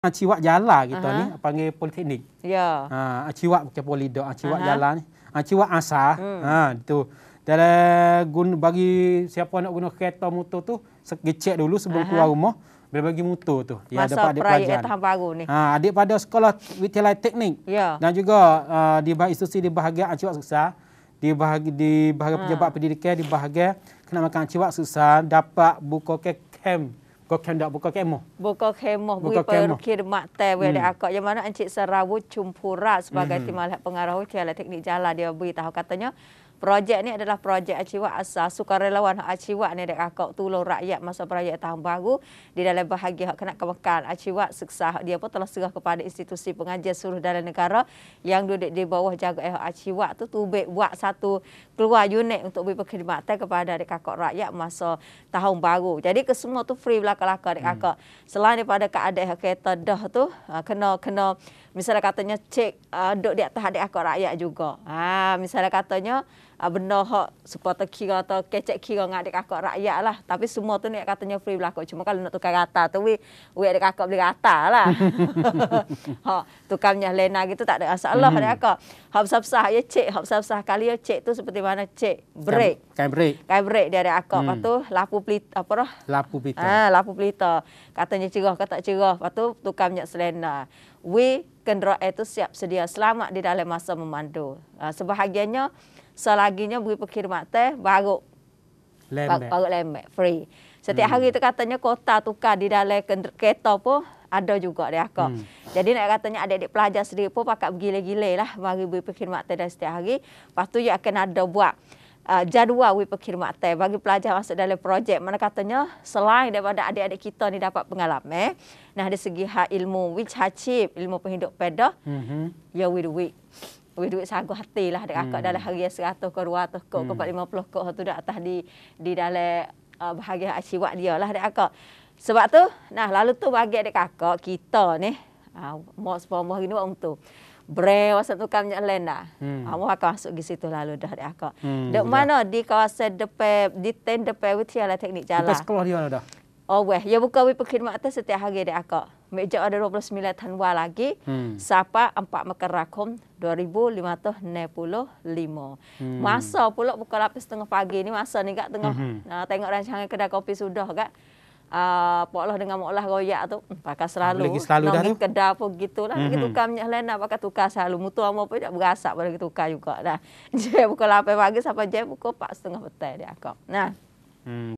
Aciwak kan jalan kita uh -huh. ni panggil politeknik. Ya. Yeah. Ha aciwak macam polido, aciwak ha, uh -huh. jalan ni. Aciwak ha, asah. Hmm. Ha itu. Dalam guna bagi siapa nak guna kereta motor tu, gecek dulu sebelum uh -huh. keluar rumah. Bila bagi motor tu, dia ada pada pelajar. Masa proyek baru ni. Ha, adik pada sekolah Vitalai Teknik. Yeah. Dan juga uh, ha, di bahagian institusi di bahagian aciwak susah. Di bahagian, di bahagian uh -huh. pejabat pendidikan, di bahagian kena makan aciwak susah. Dapat buka ke camp. Kau kan dak buka kemah. Buka kemah bagi perkir mak tai we ada akak yang mana encik Sarawu Cumpura sebagai mm -hmm. timbalah pengarah hotel oh, teknik jalan dia beritahu katanya projek ni adalah projek aciwat asal sukarelawan hak aciwat ni dekat kau tolong rakyat masa projek tahun baru di dalam bahagia hak kena kemakan aciwat seksa dia pun telah serah kepada institusi pengajar seluruh dalam negara yang duduk di bawah jaga hak aciwat tu tubik buat satu keluar unit untuk beri perkhidmatan kepada dekat kau rakyat masa tahun baru jadi ke semua tu free belaka-laka dekat kau hmm. selain daripada keadaan hak kereta dah tu ha, kena kena misalnya katanya cek uh, ha, duduk di atas adik aku rakyat juga ha, misalnya katanya uh, benda hak supporter kira atau kecek kira dengan adik kakak rakyat lah. Tapi semua tu ni katanya free belakang. Cuma kalau nak tukar kata, tu, we, we adik kakak beli kata lah. ha, tukarnya lena gitu tak ada masalah hmm. adik kakak. Hak besar-besar ya cek. Hak besar-besar kali ya cek tu seperti mana cek break. Kain break. Kain break dia adik kakak. Hmm. Lepas tu lapu pelita. Apa lah? Lapu pelita. Ha, lapu pelita. Katanya cerah kata tak cerah. Lepas tu tukar punya selena. We kenderaan itu siap sedia selamat di dalam masa memandu. Ah, sebahagiannya selaginya beri perkhidmatan baru lembek. baru lembek free setiap hmm. hari tu katanya kota tukar di dalam kereta pun ada juga dia kak. Hmm. Jadi nak katanya adik-adik pelajar sendiri pun pakat gila-gila lah mari beri teh dan setiap hari. Lepas tu dia akan ada buat uh, jadual beri teh bagi pelajar masuk dalam projek. Mana katanya selain daripada adik-adik kita ni dapat pengalaman. Eh? Nah ada segi hak ilmu which hachip ilmu penghidup peda, hmm. Ya we do puluh duit sagu hati lah dekat hmm. dalam harga seratus ke dua ratus ke hmm. empat lima puluh ke tu dah atas di di dalam uh, bahagia aciwak dia lah dekat akak. Sebab tu, nah lalu tu bagi adik kakak, kita ni, uh, mau sepuluh hari ni buat untuk. Brand masa tu kami nak lain dah. Hmm. Uh, akan masuk ke situ lah lalu dah adik kakak. Hmm, Dek mana di kawasan depan, di tent depan, itu ialah teknik jalan. Depan sekolah dia lah dah. Oh, ya buka we perkhidmatan setiap hari dek akak. Meja ada 29 Januari lagi hmm. sapa 4 Mekarakum 2565. Hmm. Masa pula buka lapis tengah pagi ni masa ni gak tengah hmm. uh, tengok rancangan kedai kopi sudah gak. Uh, ah, Poklah dengan Moklah Royak tu hmm, Pakai selalu Lagi selalu dah tu Kedah pun gitulah Lagi mm tukar minyak lain Pakai tukar selalu Mutu apa pun Tak berasa pada kita tukar juga dah. Jaya buka 8 pagi Sampai jaya pukul 4.30 petang dia akak Nah hmm.